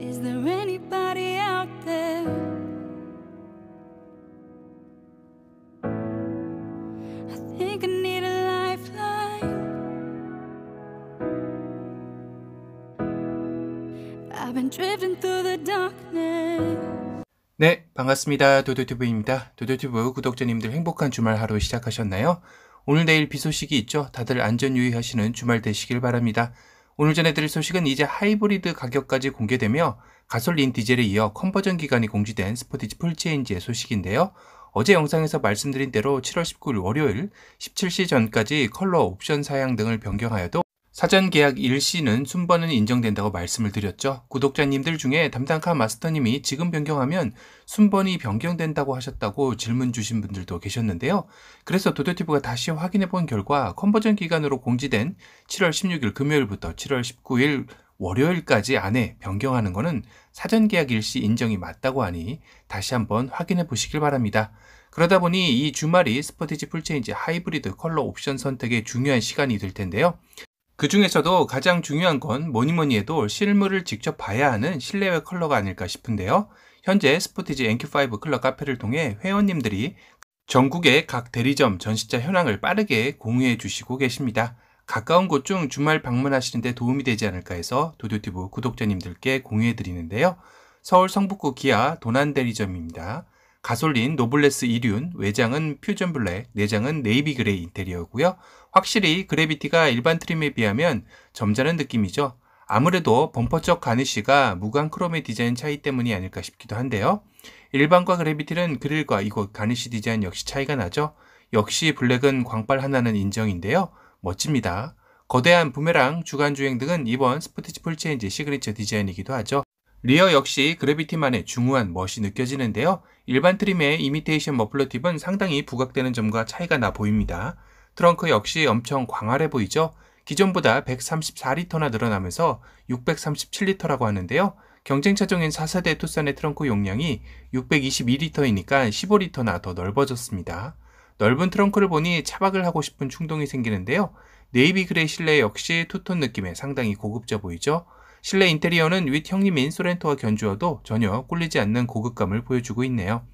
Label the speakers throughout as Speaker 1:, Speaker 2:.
Speaker 1: Is there anybody out there? I think I need a lifeline. I've been drifting through the darkness.
Speaker 2: 네, 반갑습니다. 도도튜브입니다. 도도튜브 구독자님들 행복한 주말 하루 시작하셨나요? 오늘 내일 비 소식이 있죠? 다들 안전 유의하시는 주말 되시길 바랍니다. 오늘 전해드릴 소식은 이제 하이브리드 가격까지 공개되며 가솔린, 디젤에 이어 컨버전 기간이 공지된 스포티지 풀체인지의 소식인데요. 어제 영상에서 말씀드린 대로 7월 19일 월요일 17시 전까지 컬러 옵션 사양 등을 변경하여도 사전 계약 일시는 순번은 인정된다고 말씀을 드렸죠. 구독자님들 중에 담당카 마스터님이 지금 변경하면 순번이 변경된다고 하셨다고 질문 주신 분들도 계셨는데요. 그래서 도도티브가 다시 확인해 본 결과 컨버전 기간으로 공지된 7월 16일 금요일부터 7월 19일 월요일까지 안에 변경하는 것은 사전 계약 일시 인정이 맞다고 하니 다시 한번 확인해 보시길 바랍니다. 그러다 보니 이 주말이 스포티지 풀체인지 하이브리드 컬러 옵션 선택의 중요한 시간이 될 텐데요. 그 중에서도 가장 중요한 건 뭐니 뭐니 해도 실물을 직접 봐야 하는 실내외 컬러가 아닐까 싶은데요. 현재 스포티지 NQ5 클럽 카페를 통해 회원님들이 전국의 각 대리점 전시자 현황을 빠르게 공유해 주시고 계십니다. 가까운 곳 중 주말 방문하시는데 도움이 되지 않을까 해서 도듀티브 구독자님들께 공유해 드리는데요. 서울 성북구 기아 도난 대리점입니다. 가솔린, 노블레스 이륜, 외장은 퓨전 블랙, 내장은 네이비 그레이 인테리어고요. 확실히 그래비티가 일반 트림에 비하면 점잖은 느낌이죠. 아무래도 범퍼 적 가니쉬가 무광 크롬의 디자인 차이 때문이 아닐까 싶기도 한데요. 일반과 그래비티는 그릴과 이곳 가니쉬 디자인 역시 차이가 나죠. 역시 블랙은 광빨 하나는 인정인데요. 멋집니다. 거대한 부메랑, 주간주행 등은 이번 스포티지 풀체인지 시그니처 디자인이기도 하죠. 리어 역시 그래비티만의 중후한 멋이 느껴지는데요. 일반 트림의 이미테이션 머플러 팁은 상당히 부각되는 점과 차이가 나 보입니다. 트렁크 역시 엄청 광활해 보이죠? 기존보다 134리터나 늘어나면서 637리터라고 하는데요. 경쟁 차종인 4세대 투싼의 트렁크 용량이 622리터이니까 15리터나 더 넓어졌습니다. 넓은 트렁크를 보니 차박을 하고 싶은 충동이 생기는데요. 네이비 그레이 실내 역시 투톤 느낌에 상당히 고급져 보이죠? 실내 인테리어는 윗 형님인 소렌토와 견주어도 전혀 꿀리지 않는 고급감을 보여주고 있네요.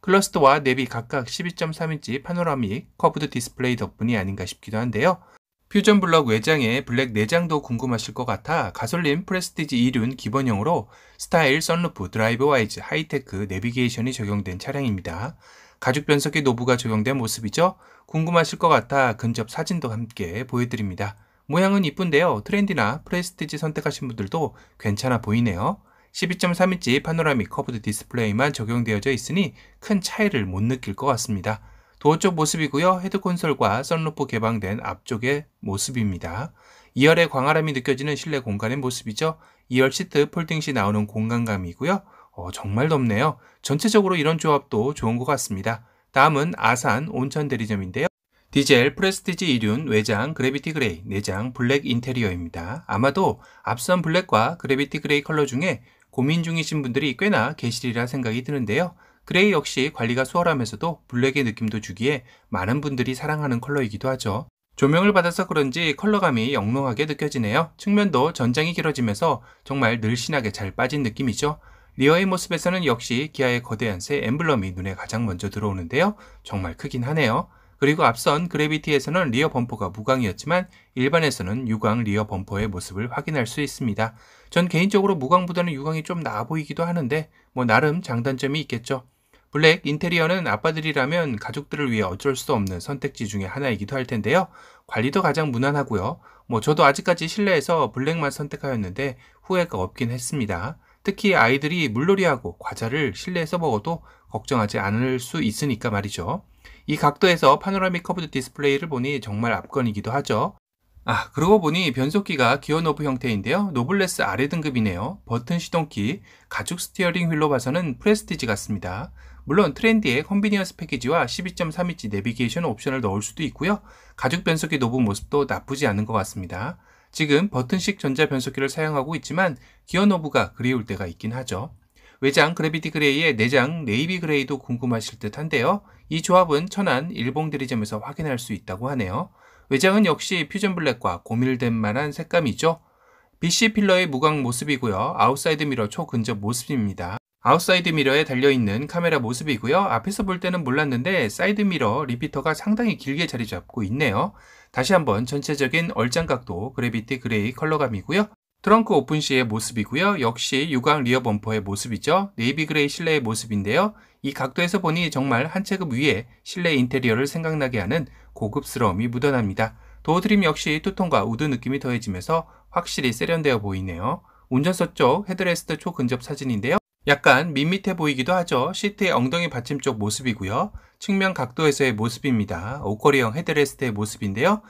Speaker 2: 클러스터와 내비 각각 12.3인치 파노라믹 커브드 디스플레이 덕분이 아닌가 싶기도 한데요. 퓨전 블럭 외장에 블랙 내장도 궁금하실 것 같아 가솔린 프레스티지 2륜 기본형으로 스타일 선루프 드라이브 와이즈 하이테크 내비게이션이 적용된 차량입니다. 가죽 변속기 노브가 적용된 모습이죠. 궁금하실 것 같아 근접 사진도 함께 보여드립니다. 모양은 이쁜데요. 트렌디나 프레스티지 선택하신 분들도 괜찮아 보이네요. 12.3인치 파노라믹 커브드 디스플레이만 적용되어져 있으니 큰 차이를 못 느낄 것 같습니다. 도어 쪽 모습이고요. 헤드 콘솔과 썬루프 개방된 앞쪽의 모습입니다. 2열의 광활함이 느껴지는 실내 공간의 모습이죠. 2열 시트 폴딩 시 나오는 공간감이고요. 어, 정말 덥네요. 전체적으로 이런 조합도 좋은 것 같습니다. 다음은 아산 온천 대리점인데요. 디젤, 프레스티지 이륜, 외장, 그래비티 그레이, 내장, 블랙 인테리어입니다. 아마도 앞선 블랙과 그래비티 그레이 컬러 중에 고민 중이신 분들이 꽤나 계시리라 생각이 드는데요. 그레이 역시 관리가 수월하면서도 블랙의 느낌도 주기에 많은 분들이 사랑하는 컬러이기도 하죠. 조명을 받아서 그런지 컬러감이 영롱하게 느껴지네요. 측면도 전장이 길어지면서 정말 늘씬하게 잘 빠진 느낌이죠. 리어의 모습에서는 역시 기아의 거대한 새 엠블럼이 눈에 가장 먼저 들어오는데요. 정말 크긴 하네요. 그리고 앞선 그래비티에서는 리어 범퍼가 무광이었지만 일반에서는 유광 리어 범퍼의 모습을 확인할 수 있습니다. 전 개인적으로 무광보다는 유광이 좀 나아 보이기도 하는데 뭐 나름 장단점이 있겠죠. 블랙 인테리어는 아빠들이라면 가족들을 위해 어쩔 수 없는 선택지 중의 하나이기도 할 텐데요. 관리도 가장 무난하고요. 뭐 저도 아직까지 실내에서 블랙만 선택하였는데 후회가 없긴 했습니다. 특히 아이들이 물놀이하고 과자를 실내에서 먹어도 걱정하지 않을 수 있으니까 말이죠. 이 각도에서 파노라믹 커브드 디스플레이를 보니 정말 압권이기도 하죠. 아, 그러고 보니 변속기가 기어 노브 형태인데요. 노블레스 아래 등급이네요. 버튼 시동키, 가죽 스티어링 휠로 봐서는 프레스티지 같습니다. 물론 트렌디에 컨비니언스 패키지와 12.3인치 내비게이션 옵션을 넣을 수도 있고요. 가죽 변속기 노브 모습도 나쁘지 않은 것 같습니다. 지금 버튼식 전자 변속기를 사용하고 있지만 기어 노브가 그리울 때가 있긴 하죠. 외장 그래비티 그레이의 내장 네이비 그레이도 궁금하실 듯 한데요. 이 조합은 천안 일봉대리점에서 확인할 수 있다고 하네요. 외장은 역시 퓨전 블랙과 고밀된 만한 색감이죠. BC 필러의 무광 모습이고요. 아웃사이드 미러 초근접 모습입니다. 아웃사이드 미러에 달려있는 카메라 모습이고요. 앞에서 볼 때는 몰랐는데 사이드 미러 리피터가 상당히 길게 자리 잡고 있네요. 다시 한번 전체적인 얼짱각도 그래비티 그레이 컬러감이고요. 트렁크 오픈 시의 모습이고요. 역시 유광 리어 범퍼의 모습이죠. 네이비 그레이 실내의 모습인데요. 이 각도에서 보니 정말 한 체급 위에 실내 인테리어를 생각나게 하는 고급스러움이 묻어납니다. 도어 트림 역시 투톤과 우드 느낌이 더해지면서 확실히 세련되어 보이네요. 운전석 쪽 헤드레스트 초근접 사진인데요. 약간 밋밋해 보이기도 하죠. 시트의 엉덩이 받침 쪽 모습이고요. 측면 각도에서의 모습입니다. 옷걸이형 헤드레스트의 모습인데요.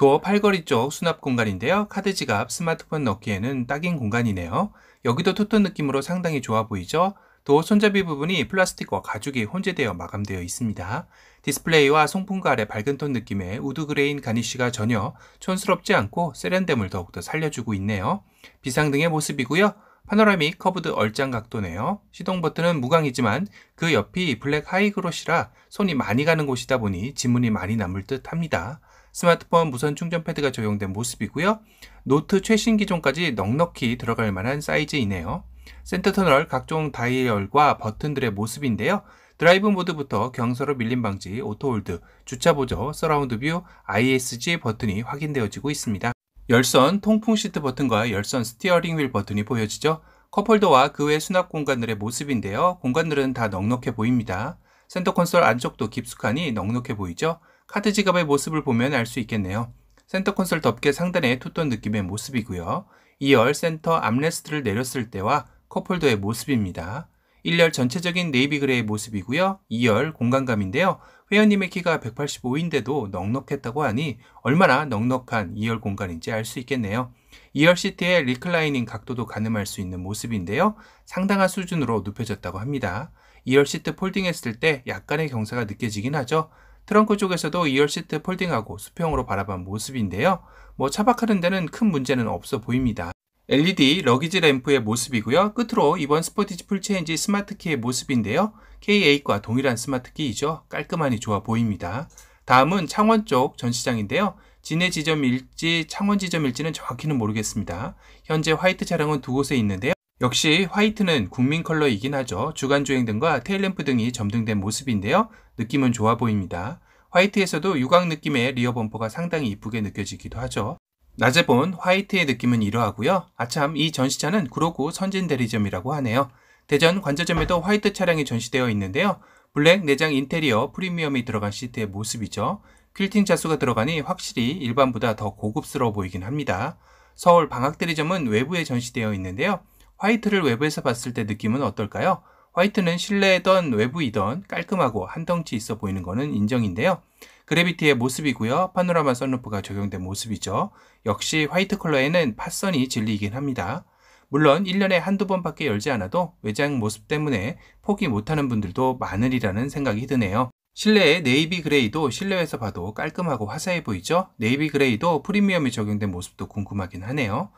Speaker 2: 도어 팔걸이 쪽 수납 공간인데요. 카드 지갑, 스마트폰 넣기에는 딱인 공간이네요. 여기도 토톤 느낌으로 상당히 좋아 보이죠? 도어 손잡이 부분이 플라스틱과 가죽이 혼재되어 마감되어 있습니다. 디스플레이와 송풍가 아래 밝은 톤 느낌의 우드 그레인 가니쉬가 전혀 촌스럽지 않고 세련됨을 더욱더 살려주고 있네요. 비상등의 모습이고요. 파노라믹 커브드 얼짱 각도네요. 시동 버튼은 무광이지만 그 옆이 블랙 하이그로시라 손이 많이 가는 곳이다 보니 지문이 많이 남을 듯 합니다. 스마트폰 무선 충전 패드가 적용된 모습이고요. 노트 최신 기종까지 넉넉히 들어갈 만한 사이즈이네요. 센터 터널 각종 다이얼과 버튼들의 모습인데요. 드라이브 모드부터 경사로 밀림 방지, 오토 홀드, 주차 보조, 서라운드 뷰, ISG 버튼이 확인되어지고 있습니다. 열선 통풍 시트 버튼과 열선 스티어링 휠 버튼이 보여지죠. 컵홀더와 그 외 수납 공간들의 모습인데요. 공간들은 다 넉넉해 보입니다. 센터 콘솔 안쪽도 깊숙하니 넉넉해 보이죠. 카드 지갑의 모습을 보면 알 수 있겠네요. 센터 콘솔 덮개 상단에 툭돈 느낌의 모습이고요. 2열 센터 암레스트를 내렸을 때와 컵홀더의 모습입니다. 1열 전체적인 네이비 그레이 의 모습이고요. 2열 공간감인데요. 회원님의 키가 185인데도 넉넉했다고 하니 얼마나 넉넉한 2열 공간인지 알 수 있겠네요. 2열 시트의 리클라이닝 각도도 가늠할 수 있는 모습인데요. 상당한 수준으로 눕혀졌다고 합니다. 2열 시트 폴딩했을 때 약간의 경사가 느껴지긴 하죠. 트렁크 쪽에서도 2열 시트 폴딩하고 수평으로 바라본 모습인데요. 뭐 차박하는 데는 큰 문제는 없어 보입니다. LED 러기지 램프의 모습이고요. 끝으로 이번 스포티지 풀체인지 스마트키의 모습인데요. k 8과 동일한 스마트키이죠. 깔끔하니 좋아 보입니다. 다음은 창원 쪽 전시장인데요. 진해 지점일지 창원 지점일지는 정확히는 모르겠습니다. 현재 화이트 차량은 두 곳에 있는데요. 역시 화이트는 국민 컬러이긴 하죠. 주간주행 등과 테일램프 등이 점등된 모습인데요. 느낌은 좋아 보입니다. 화이트에서도 유광 느낌의 리어 범퍼가 상당히 이쁘게 느껴지기도 하죠. 낮에 본 화이트의 느낌은 이러하고요. 아참 이 전시차는 구로구 선진 대리점이라고 하네요. 대전 관저점에도 화이트 차량이 전시되어 있는데요. 블랙 내장 인테리어 프리미엄이 들어간 시트의 모습이죠. 퀼팅 자수가 들어가니 확실히 일반보다 더 고급스러워 보이긴 합니다. 서울 방학대리점은 외부에 전시되어 있는데요. 화이트를 외부에서 봤을 때 느낌은 어떨까요? 화이트는 실내던 외부이던 깔끔하고 한 덩치 있어 보이는 것은 인정인데요. 그래비티의 모습이고요. 파노라마 선루프가 적용된 모습이죠. 역시 화이트 컬러에는 팥선이 진리이긴 합니다. 물론 1년에 한두 번밖에 열지 않아도 외장 모습 때문에 포기 못하는 분들도 많으리라는 생각이 드네요. 실내의 네이비 그레이도 실내에서 봐도 깔끔하고 화사해 보이죠? 네이비 그레이도 프리미엄이 적용된 모습도 궁금하긴 하네요.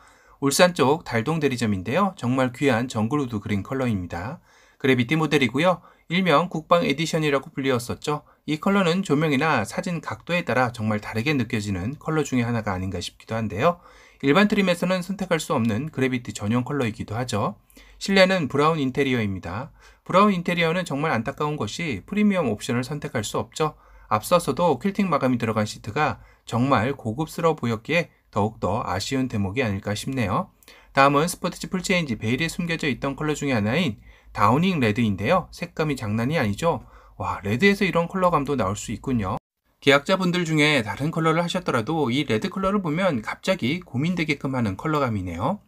Speaker 2: 울산 쪽 달동 대리점인데요. 정말 귀한 정글우드 그린 컬러입니다. 그래비티 모델이고요. 일명 국방 에디션이라고 불리었었죠. 이 컬러는 조명이나 사진 각도에 따라 정말 다르게 느껴지는 컬러 중의 하나가 아닌가 싶기도 한데요. 일반 트림에서는 선택할 수 없는 그래비티 전용 컬러이기도 하죠. 실내는 브라운 인테리어입니다. 브라운 인테리어는 정말 안타까운 것이 프리미엄 옵션을 선택할 수 없죠. 앞서서도 퀼팅 마감이 들어간 시트가 정말 고급스러워 보였기에 더욱더 아쉬운 대목이 아닐까 싶네요. 다음은 스포티지 풀체인지 베일에 숨겨져 있던 컬러 중의 하나인 다우닝 레드인데요. 색감이 장난이 아니죠? 와, 레드에서 이런 컬러감도 나올 수 있군요. 계약자분들 중에 다른 컬러를 하셨더라도 이 레드 컬러를 보면 갑자기 고민되게끔 하는 컬러감이네요.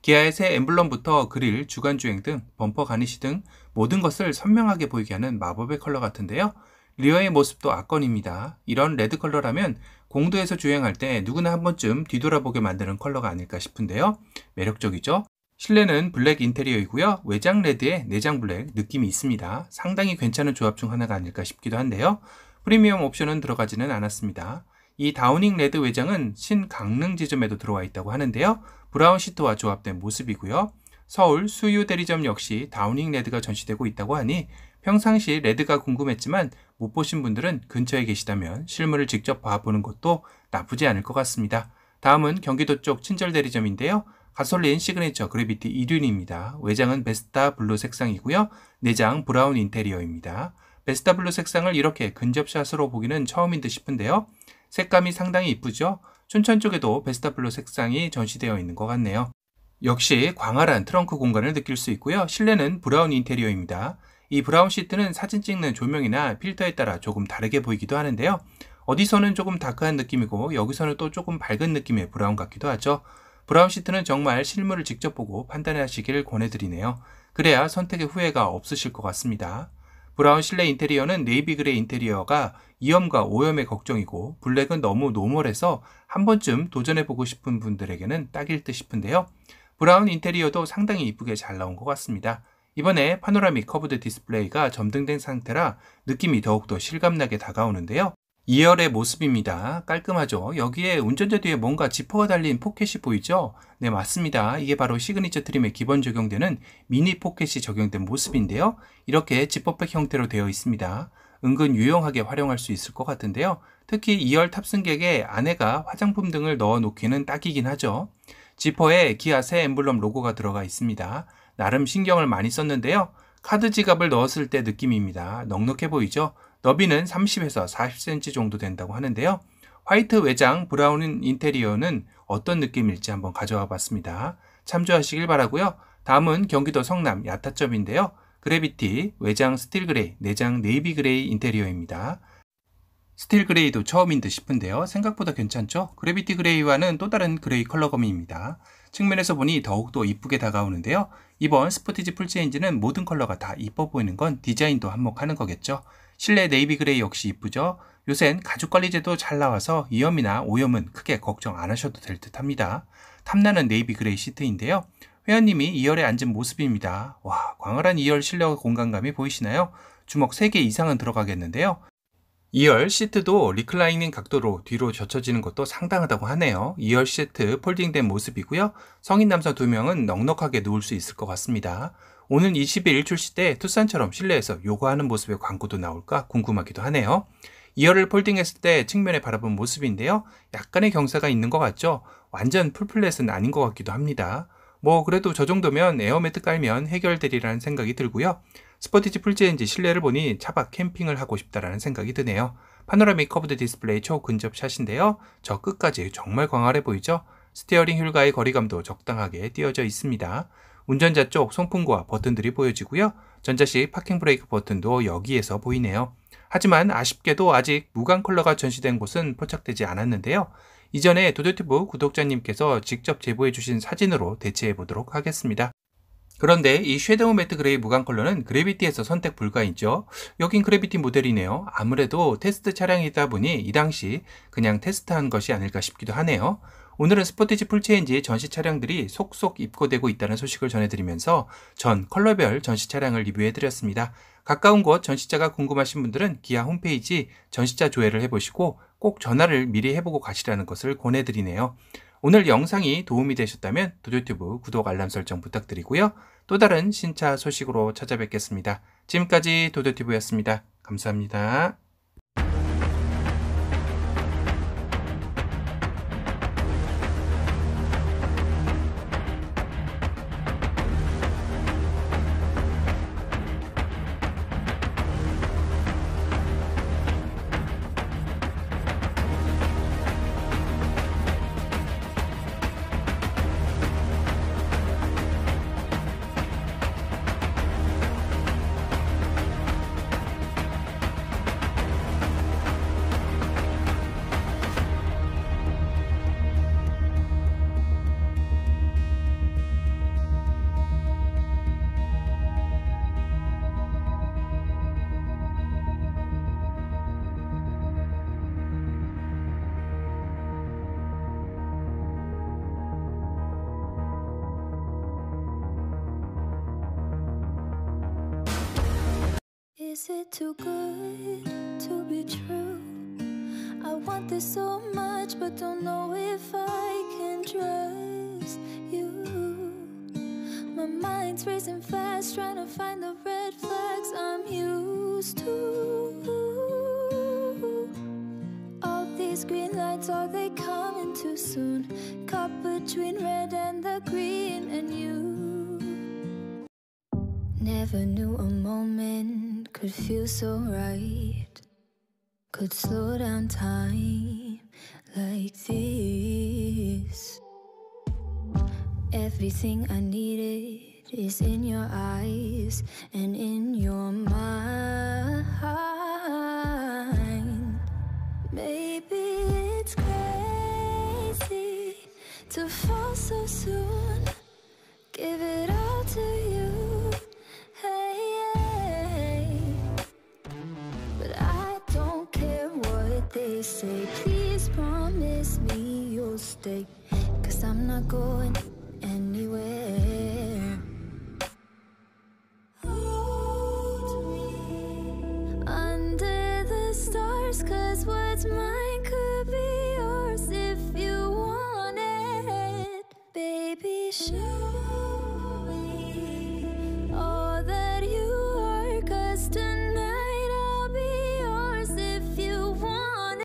Speaker 2: 기아의 새 엠블럼부터 그릴, 주간주행 등 범퍼 가니시 등 모든 것을 선명하게 보이게 하는 마법의 컬러 같은데요. 리어의 모습도 악건입니다. 이런 레드 컬러라면 공도에서 주행할 때 누구나 한 번쯤 뒤돌아보게 만드는 컬러가 아닐까 싶은데요. 매력적이죠? 실내는 블랙 인테리어이고요. 외장 레드에 내장 블랙 느낌이 있습니다. 상당히 괜찮은 조합 중 하나가 아닐까 싶기도 한데요. 프리미엄 옵션은 들어가지는 않았습니다. 이 다우닝 레드 외장은 신강릉 지점에도 들어와 있다고 하는데요. 브라운 시트와 조합된 모습이고요. 서울 수유 대리점 역시 다우닝 레드가 전시되고 있다고 하니 평상시 레드가 궁금했지만 못 보신 분들은 근처에 계시다면 실물을 직접 봐보는 것도 나쁘지 않을 것 같습니다. 다음은 경기도 쪽 친절 대리점인데요. 가솔린 시그니처 그래비티 1륜입니다. 외장은 베스타 블루 색상이고요. 내장 브라운 인테리어입니다. 베스타 블루 색상을 이렇게 근접샷으로 보기는 처음인 듯 싶은데요. 색감이 상당히 이쁘죠? 춘천 쪽에도 베스타 블루 색상이 전시되어 있는 것 같네요. 역시 광활한 트렁크 공간을 느낄 수 있고요. 실내는 브라운 인테리어입니다. 이 브라운 시트는 사진 찍는 조명이나 필터에 따라 조금 다르게 보이기도 하는데요. 어디서는 조금 다크한 느낌이고 여기서는 또 조금 밝은 느낌의 브라운 같기도 하죠. 브라운 시트는 정말 실물을 직접 보고 판단하시길 권해드리네요. 그래야 선택의 후회가 없으실 것 같습니다. 브라운 실내 인테리어는 네이비 그레이 인테리어가 이염과 오염의 걱정이고 블랙은 너무 노멀해서 한 번쯤 도전해보고 싶은 분들에게는 딱일 듯 싶은데요. 브라운 인테리어도 상당히 이쁘게 잘 나온 것 같습니다. 이번에 파노라믹 커브드 디스플레이가 점등된 상태라 느낌이 더욱더 실감나게 다가오는데요. 2열의 모습입니다. 깔끔하죠? 여기에 운전자 뒤에 뭔가 지퍼가 달린 포켓이 보이죠? 네, 맞습니다. 이게 바로 시그니처 트림에 기본 적용되는 미니 포켓이 적용된 모습인데요. 이렇게 지퍼백 형태로 되어 있습니다. 은근 유용하게 활용할 수 있을 것 같은데요. 특히 2열 탑승객의 아내가 화장품 등을 넣어 놓기는 딱이긴 하죠. 지퍼에 기아 새 엠블럼 로고가 들어가 있습니다. 나름 신경을 많이 썼는데요. 카드 지갑을 넣었을 때 느낌입니다. 넉넉해 보이죠? 너비는 30에서 40cm 정도 된다고 하는데요. 화이트 외장, 브라운 인테리어는 어떤 느낌일지 한번 가져와 봤습니다. 참조하시길 바라고요. 다음은 경기도 성남 야타점인데요. 그래비티, 외장 스틸 그레이, 내장 네이비 그레이 인테리어입니다. 스틸 그레이도 처음인 듯 싶은데요. 생각보다 괜찮죠? 그래비티 그레이와는 또 다른 그레이 컬러감입니다. 측면에서 보니 더욱더 이쁘게 다가오는데요. 이번 스포티지 풀체인지는 모든 컬러가 다 이뻐 보이는 건 디자인도 한몫하는 거겠죠. 실내 네이비 그레이 역시 이쁘죠. 요샌 가죽 관리제도 잘 나와서 이염이나 오염은 크게 걱정 안 하셔도 될 듯합니다. 탐나는 네이비 그레이 시트인데요. 회원님이 2열에 앉은 모습입니다. 와, 광활한 2열 실내 공간감이 보이시나요? 주먹 3개 이상은 들어가겠는데요. 2열 시트도 리클라이닝 각도로 뒤로 젖혀지는 것도 상당하다고 하네요. 2열 시트 폴딩된 모습이고요. 성인 남성 2명은 넉넉하게 누울 수 있을 것 같습니다. 오는 20일 출시 때 투싼처럼 실내에서 요가하는 모습의 광고도 나올까 궁금하기도 하네요. 2열을 폴딩했을 때 측면에 바라본 모습인데요. 약간의 경사가 있는 것 같죠? 완전 풀플랫은 아닌 것 같기도 합니다. 뭐 그래도 저 정도면 에어매트 깔면 해결되리라는 생각이 들고요. 스포티지 풀제인지 실내를 보니 차박 캠핑을 하고 싶다라는 생각이 드네요. 파노라믹 커브드 디스플레이 초근접 샷인데요. 저 끝까지 정말 광활해 보이죠? 스티어링 휠과의 거리감도 적당하게 띄어져 있습니다. 운전자 쪽 송풍구와 버튼들이 보여지고요. 전자식 파킹 브레이크 버튼도 여기에서 보이네요. 하지만 아쉽게도 아직 무광 컬러가 전시된 곳은 포착되지 않았는데요. 이전에 도도튜브 구독자님께서 직접 제보해 주신 사진으로 대체해 보도록 하겠습니다. 그런데 이쉐도우 매트 그레이 무광 컬러는 그래비티에서 선택 불가이죠. 여긴 그래비티 모델이네요. 아무래도 테스트 차량이다 보니 이 당시 그냥 테스트한 것이 아닐까 싶기도 하네요. 오늘은 스포티지 풀체인지 전시 차량들이 속속 입고되고 있다는 소식을 전해드리면서 전 컬러별 전시 차량을 리뷰해드렸습니다. 가까운 곳 전시자가 궁금하신 분들은 기아 홈페이지 전시자 조회를 해보시고 꼭 전화를 미리 해보고 가시라는 것을 권해드리네요. 오늘 영상이 도움이 되셨다면 도조튜브 구독 알람 설정 부탁드리고요. 또 다른 신차 소식으로 찾아뵙겠습니다. 지금까지 도도TV였습니다. 감사합니다.
Speaker 1: Is it too good to be true? I want this so much, but don't know if I can trust you. My mind's racing fast, trying to find the red flags I'm used to. All these green lights, are they coming too soon? Caught between red and the green, and you never knew a moment could feel so right. Could slow down time like this. Everything I needed is in your eyes and in your mind. Maybe it's crazy to fall so soon. Give it. they say Please promise me you'll stay Cause I'm not going anywhere